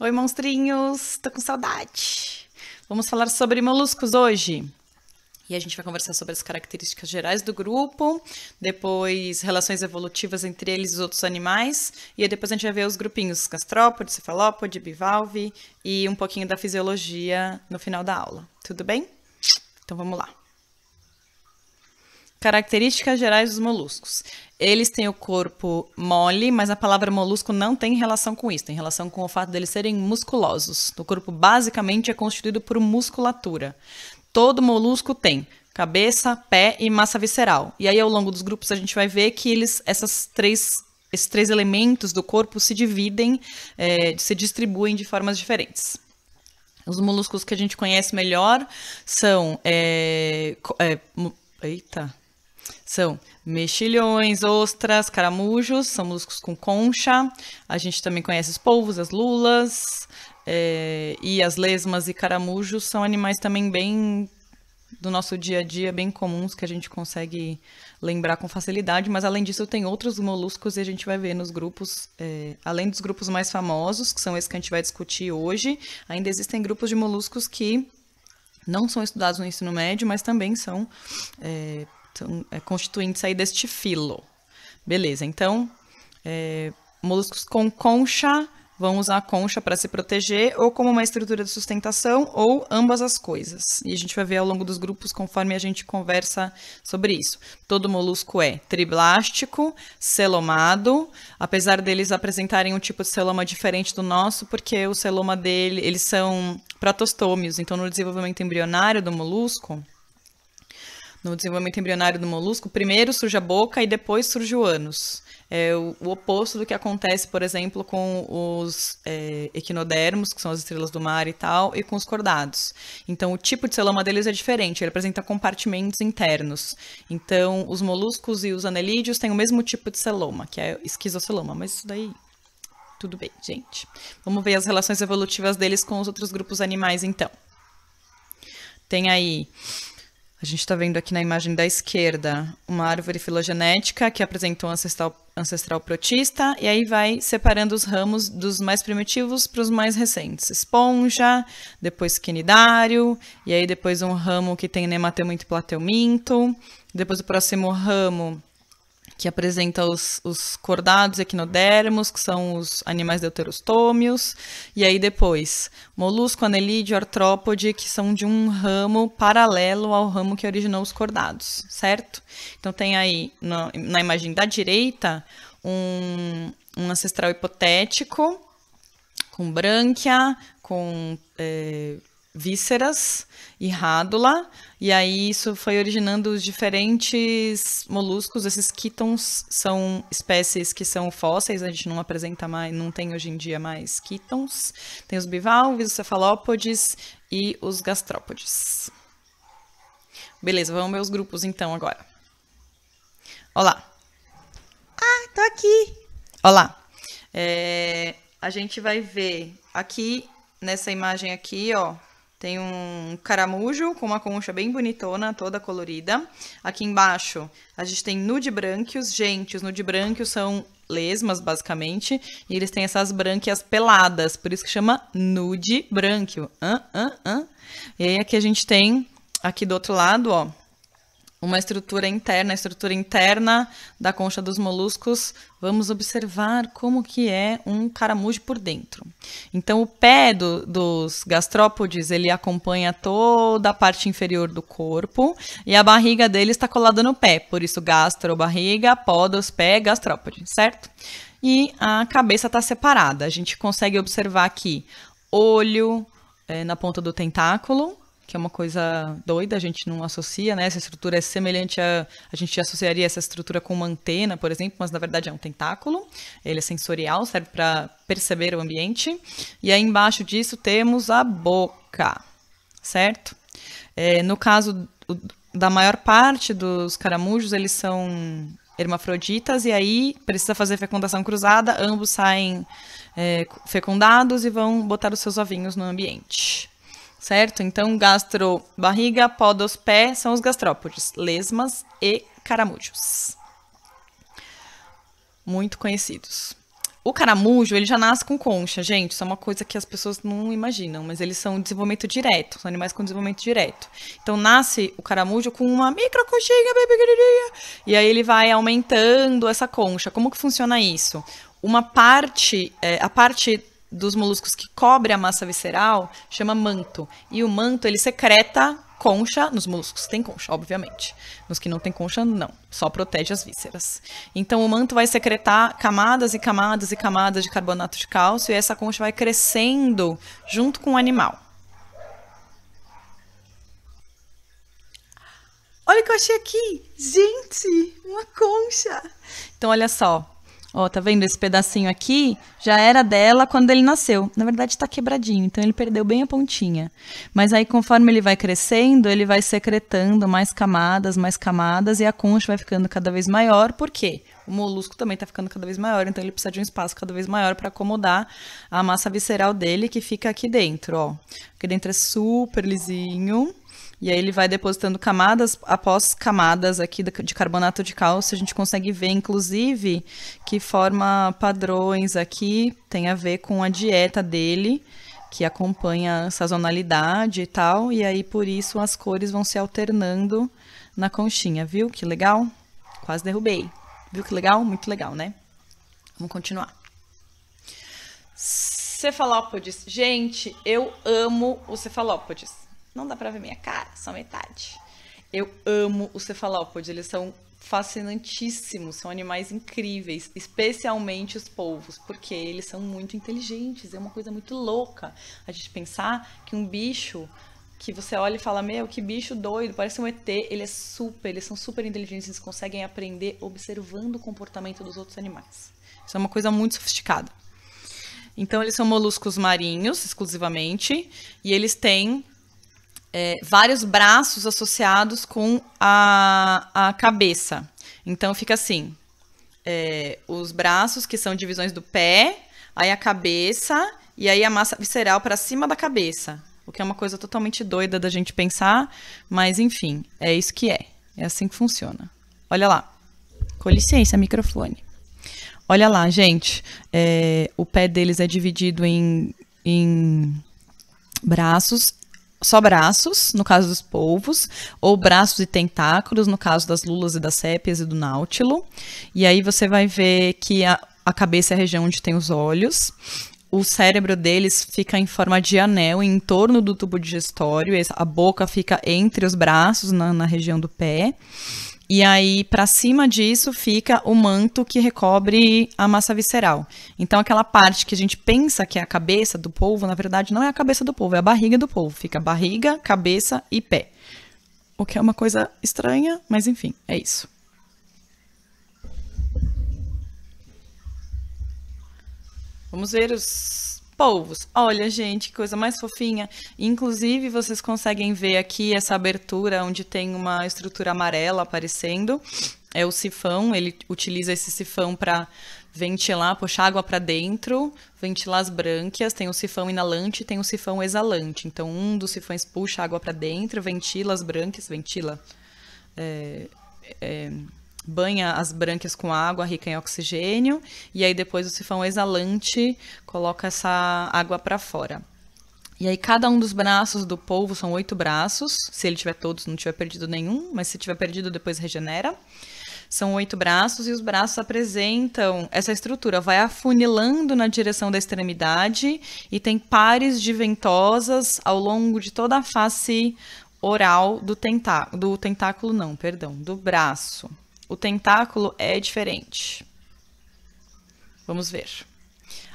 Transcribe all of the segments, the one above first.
Oi, monstrinhos, tô com saudade. Vamos falar sobre moluscos hoje. E a gente vai conversar sobre as características gerais do grupo, depois relações evolutivas entre eles e os outros animais, e depois a gente vai ver os grupinhos gastrópode, cefalópode, bivalve e um pouquinho da fisiologia no final da aula. Tudo bem? Então vamos lá. Características gerais dos moluscos. Eles têm o corpo mole, mas a palavra molusco não tem relação com isso, tem relação com o fato deles serem musculosos. O corpo basicamente é constituído por musculatura. Todo molusco tem cabeça, pé e massa visceral. E aí ao longo dos grupos a gente vai ver que eles essas três esses três elementos do corpo se dividem, é, se distribuem de formas diferentes. Os moluscos que a gente conhece melhor são é, é, Eita, são mexilhões, ostras, caramujos, são moluscos com concha. A gente também conhece os polvos, as lulas, é, e as lesmas e caramujos são animais também bem do nosso dia a dia, bem comuns, que a gente consegue lembrar com facilidade, mas além disso tem outros moluscos e a gente vai ver nos grupos, é, além dos grupos mais famosos, que são esses que a gente vai discutir hoje, ainda existem grupos de moluscos que não são estudados no ensino médio, mas também são é, é constituintes aí deste filo. Beleza, então, é, moluscos com concha vão usar a concha para se proteger ou como uma estrutura de sustentação ou ambas as coisas. E a gente vai ver ao longo dos grupos conforme a gente conversa sobre isso. Todo molusco é triblástico, celomado, apesar deles apresentarem um tipo de celoma diferente do nosso, porque o celoma dele, eles são protostômios, então no desenvolvimento embrionário do molusco, no desenvolvimento embrionário do molusco, primeiro surge a boca e depois surge o ânus. É o, o oposto do que acontece, por exemplo, com os é, equinodermos, que são as estrelas do mar e tal, e com os cordados. Então, o tipo de celoma deles é diferente, ele apresenta compartimentos internos. Então, os moluscos e os anelídeos têm o mesmo tipo de celoma, que é esquizoceloma, mas isso daí tudo bem, gente. Vamos ver as relações evolutivas deles com os outros grupos animais, então. Tem aí a gente está vendo aqui na imagem da esquerda uma árvore filogenética que apresentou um ancestral, ancestral protista, e aí vai separando os ramos dos mais primitivos para os mais recentes. Esponja, depois quinidário, e aí depois um ramo que tem nematema e plateuminto, depois o próximo ramo que apresenta os, os cordados equinodermos, que são os animais deuterostômios, e aí depois molusco, anelídeo, artrópode, que são de um ramo paralelo ao ramo que originou os cordados, certo? Então tem aí na, na imagem da direita um, um ancestral hipotético com brânquia, com é, vísceras e rádula, e aí isso foi originando os diferentes moluscos. Esses quitons são espécies que são fósseis, a gente não apresenta mais, não tem hoje em dia mais quitons. Tem os bivalves, os cefalópodes e os gastrópodes. Beleza, vamos ver os grupos então agora. Olá. Ah, tô aqui. Olá. É, a gente vai ver aqui nessa imagem aqui, ó, tem um caramujo com uma concha bem bonitona, toda colorida. Aqui embaixo a gente tem nude brânquios. Gente, os nude brânquios são lesmas, basicamente. E eles têm essas brânquias peladas, por isso que chama nude brânquio. Uh, uh, uh. E aí aqui a gente tem, aqui do outro lado, ó, uma estrutura interna, a estrutura interna da concha dos moluscos, vamos observar como que é um caramujo por dentro. Então, o pé do, dos gastrópodes, ele acompanha toda a parte inferior do corpo e a barriga dele está colada no pé, por isso gastro, barriga, podos, pé, gastrópode, certo? E a cabeça está separada. A gente consegue observar aqui olho é, na ponta do tentáculo, que é uma coisa doida, a gente não associa, né? Essa estrutura é semelhante a. A gente associaria essa estrutura com uma antena, por exemplo, mas na verdade é um tentáculo. Ele é sensorial, serve para perceber o ambiente. E aí embaixo disso temos a boca, certo? É, no caso o, da maior parte dos caramujos, eles são hermafroditas, e aí precisa fazer fecundação cruzada, ambos saem é, fecundados e vão botar os seus ovinhos no ambiente certo? Então, gastro, barriga, podos, pé são os gastrópodes, lesmas e caramujos. Muito conhecidos. O caramujo, ele já nasce com concha, gente. Isso é uma coisa que as pessoas não imaginam, mas eles são desenvolvimento direto, são animais com desenvolvimento direto. Então nasce o caramujo com uma micro conchinha bem pequenininha, e aí ele vai aumentando essa concha. Como que funciona isso? Uma parte, é, a parte dos moluscos que cobre a massa visceral chama manto. E o manto, ele secreta concha, nos moluscos tem concha, obviamente. Nos que não tem concha, não. Só protege as vísceras. Então o manto vai secretar camadas e camadas e camadas de carbonato de cálcio e essa concha vai crescendo junto com o animal. Olha o que eu achei aqui! Gente, uma concha! Então olha só, Ó, tá vendo esse pedacinho aqui? Já era dela quando ele nasceu. Na verdade, tá quebradinho, então ele perdeu bem a pontinha. Mas aí, conforme ele vai crescendo, ele vai secretando mais camadas, mais camadas, e a concha vai ficando cada vez maior. Por quê? O molusco também está ficando cada vez maior, então ele precisa de um espaço cada vez maior para acomodar a massa visceral dele que fica aqui dentro, ó. Aqui dentro é super lisinho, e aí ele vai depositando camadas após camadas aqui de carbonato de cálcio. A gente consegue ver, inclusive, que forma padrões aqui, tem a ver com a dieta dele, que acompanha a sazonalidade e tal. E aí, por isso, as cores vão se alternando na conchinha, viu? Que legal? Quase derrubei. Viu que legal? Muito legal, né? Vamos continuar. Cefalópodes. Gente, eu amo os cefalópodes. Não dá pra ver minha cara, só metade. Eu amo os cefalópodes, eles são fascinantíssimos, são animais incríveis, especialmente os polvos, porque eles são muito inteligentes, é uma coisa muito louca a gente pensar que um bicho que você olha e fala, meu, que bicho doido, parece um ET, ele é super, eles são super inteligentes, eles conseguem aprender observando o comportamento dos outros animais. Isso é uma coisa muito sofisticada. Então, eles são moluscos marinhos, exclusivamente, e eles têm é, vários braços associados com a, a cabeça. Então fica assim: é, os braços, que são divisões do pé, aí a cabeça, e aí a massa visceral para cima da cabeça. O que é uma coisa totalmente doida da gente pensar, mas enfim, é isso que é. É assim que funciona. Olha lá. Com licença, microfone. Olha lá, gente. É, o pé deles é dividido em, em braços só braços, no caso dos polvos, ou braços e tentáculos, no caso das lulas e das sépias e do náutilo. E aí você vai ver que a, a cabeça é a região onde tem os olhos. O cérebro deles fica em forma de anel em torno do tubo digestório, a boca fica entre os braços, na, na região do pé. E aí, para cima disso, fica o manto que recobre a massa visceral. Então, aquela parte que a gente pensa que é a cabeça do povo, na verdade, não é a cabeça do povo, é a barriga do povo. Fica barriga, cabeça e pé. O que é uma coisa estranha, mas enfim, é isso. Vamos ver os polvos. Olha, gente, coisa mais fofinha. Inclusive, vocês conseguem ver aqui essa abertura onde tem uma estrutura amarela aparecendo. É o sifão, ele utiliza esse sifão para ventilar, puxar água para dentro, ventilar as brânquias. Tem o sifão inalante, tem o sifão exalante. Então, um dos sifões puxa água para dentro, ventila as brânquias, ventila. É, é banha as branquias com água rica em oxigênio e aí depois o sifão exalante coloca essa água para fora. E aí cada um dos braços do polvo são oito braços, se ele tiver todos, não tiver perdido nenhum, mas se tiver perdido depois regenera. São oito braços e os braços apresentam essa estrutura, vai afunilando na direção da extremidade e tem pares de ventosas ao longo de toda a face oral do tentáculo, do tentáculo não, perdão, do braço. O tentáculo é diferente. Vamos ver.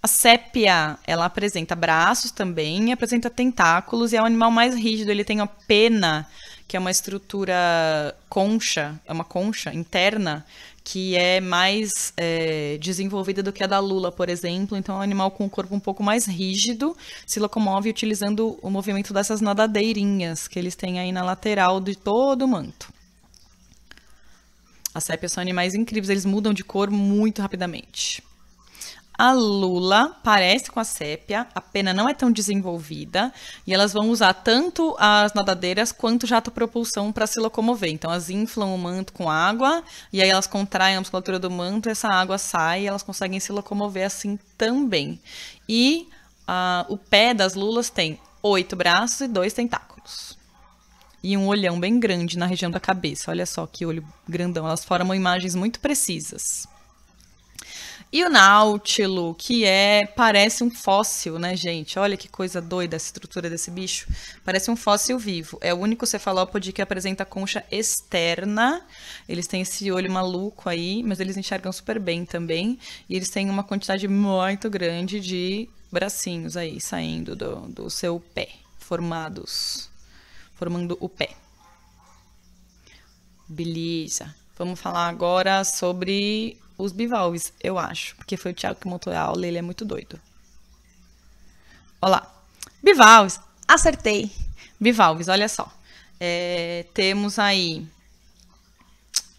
A sépia, ela apresenta braços também, apresenta tentáculos e é o animal mais rígido. Ele tem a pena, que é uma estrutura concha, é uma concha interna, que é mais é, desenvolvida do que a da lula, por exemplo. Então, é um animal com o corpo um pouco mais rígido, se locomove utilizando o movimento dessas nadadeirinhas que eles têm aí na lateral de todo o manto. As sépias são animais incríveis, eles mudam de cor muito rapidamente. A lula parece com a sépia, a pena não é tão desenvolvida e elas vão usar tanto as nadadeiras quanto jato propulsão para se locomover. Então elas inflam o manto com água e aí elas contraem a musculatura do manto, essa água sai e elas conseguem se locomover assim também. E uh, o pé das lulas tem oito braços e dois tentáculos e um olhão bem grande na região da cabeça. Olha só que olho grandão. Elas formam imagens muito precisas. E o náutilo, que é parece um fóssil, né, gente? Olha que coisa doida a estrutura desse bicho. Parece um fóssil vivo. É o único cefalópode que apresenta concha externa. Eles têm esse olho maluco aí, mas eles enxergam super bem também. E eles têm uma quantidade muito grande de bracinhos aí saindo do, do seu pé, formados formando o pé. Beleza. Vamos falar agora sobre os bivalves, eu acho, porque foi o Thiago que montou a aula, ele é muito doido. Olá. Bivalves, acertei. Bivalves, olha só. É, temos aí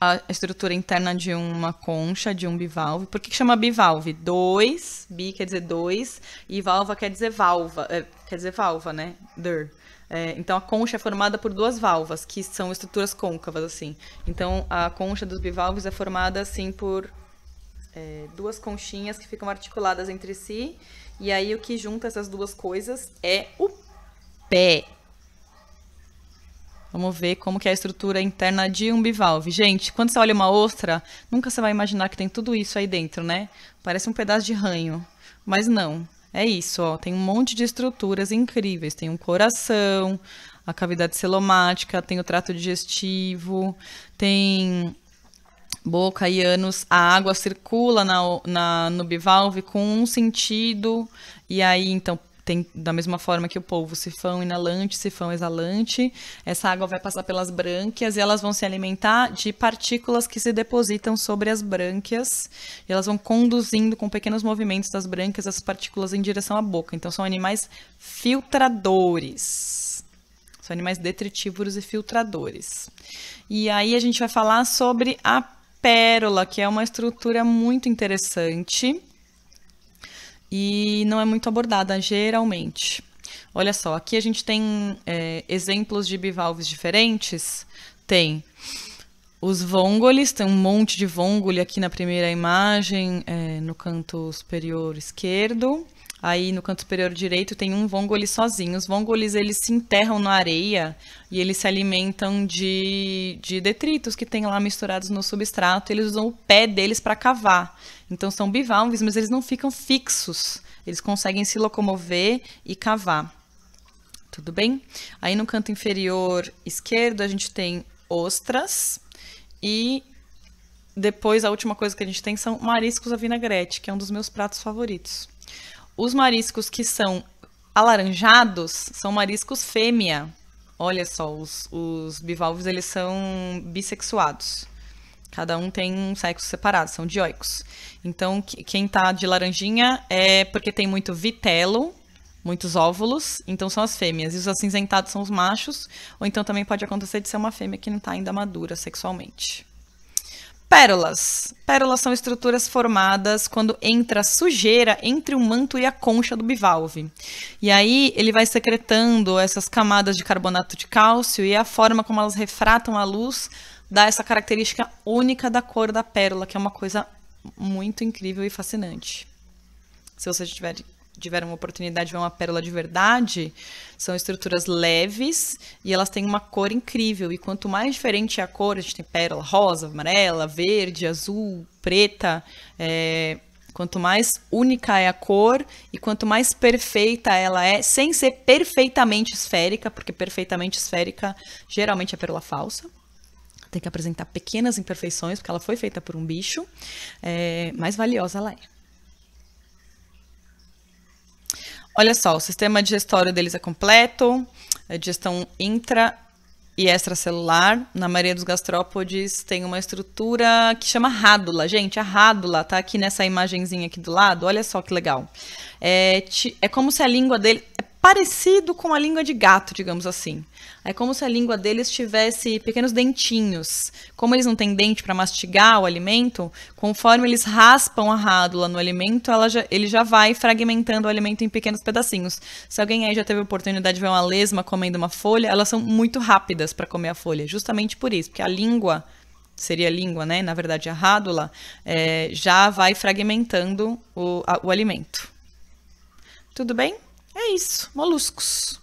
a estrutura interna de uma concha, de um bivalve. Por que, que chama bivalve? Dois, bi quer dizer dois, e valva quer dizer valva, é, quer dizer valva, né? Der. É, então a concha é formada por duas valvas, que são estruturas côncavas, assim. Então a concha dos bivalves é formada, assim, por é, duas conchinhas que ficam articuladas entre si. E aí o que junta essas duas coisas é o pé. Vamos ver como que é a estrutura interna de um bivalve. Gente, quando você olha uma ostra, nunca você vai imaginar que tem tudo isso aí dentro, né? Parece um pedaço de ranho, mas não. É isso, ó, tem um monte de estruturas incríveis, tem um coração, a cavidade celomática, tem o trato digestivo, tem boca e ânus, a água circula na, na, no bivalve com um sentido, e aí então tem da mesma forma que o polvo, sifão inalante, sifão exalante, essa água vai passar pelas brânquias e elas vão se alimentar de partículas que se depositam sobre as brânquias. E elas vão conduzindo com pequenos movimentos das brânquias as partículas em direção à boca. Então são animais filtradores. São animais detritívoros e filtradores. E aí a gente vai falar sobre a pérola, que é uma estrutura muito interessante e não é muito abordada geralmente. Olha só, aqui a gente tem é, exemplos de bivalves diferentes. Tem os vongoles, tem um monte de vongole aqui na primeira imagem, é, no canto superior esquerdo. Aí no canto superior direito tem um vongole sozinho. Os vongoles eles se enterram na areia e eles se alimentam de, de detritos que tem lá misturados no substrato. Eles usam o pé deles para cavar. Então são bivalves, mas eles não ficam fixos. Eles conseguem se locomover e cavar. Tudo bem? Aí no canto inferior esquerdo a gente tem ostras e depois a última coisa que a gente tem são mariscos à vinagrete, que é um dos meus pratos favoritos. Os mariscos que são alaranjados são mariscos fêmea. Olha só, os, os bivalves eles são bissexuados. Cada um tem um sexo separado, são dioicos. Então, quem tá de laranjinha é porque tem muito vitelo, muitos óvulos, então são as fêmeas. E os acinzentados são os machos, ou então também pode acontecer de ser uma fêmea que não está ainda madura sexualmente. Pérolas. Pérolas são estruturas formadas quando entra sujeira entre o manto e a concha do bivalve. E aí ele vai secretando essas camadas de carbonato de cálcio e a forma como elas refratam a luz dá essa característica única da cor da pérola, que é uma coisa muito incrível e fascinante. Se você tiver, tiver uma oportunidade de ver uma pérola de verdade, são estruturas leves e elas têm uma cor incrível. E quanto mais diferente é a cor, a gente tem pérola rosa, amarela, verde, azul, preta, é, Quanto mais única é a cor e quanto mais perfeita ela é, sem ser perfeitamente esférica, porque perfeitamente esférica geralmente é pérola falsa tem que apresentar pequenas imperfeições, porque ela foi feita por um bicho, é, mais valiosa ela é. Olha só, o sistema digestório deles é completo, é digestão intra e extracelular. Na maioria dos gastrópodes tem uma estrutura que chama rádula. Gente, a rádula tá aqui nessa imagenzinha aqui do lado. Olha só que legal. É, é como se a língua dele parecido com a língua de gato, digamos assim. É como se a língua deles tivesse pequenos dentinhos. Como eles não têm dente para mastigar o alimento, conforme eles raspam a rádula no alimento, já, ele já vai fragmentando o alimento em pequenos pedacinhos. Se alguém aí já teve a oportunidade de ver uma lesma comendo uma folha, elas são muito rápidas para comer a folha, justamente por isso, porque a língua seria a língua, né? Na verdade, a rádula é, já vai fragmentando o, a, o alimento. Tudo bem? É isso, moluscos.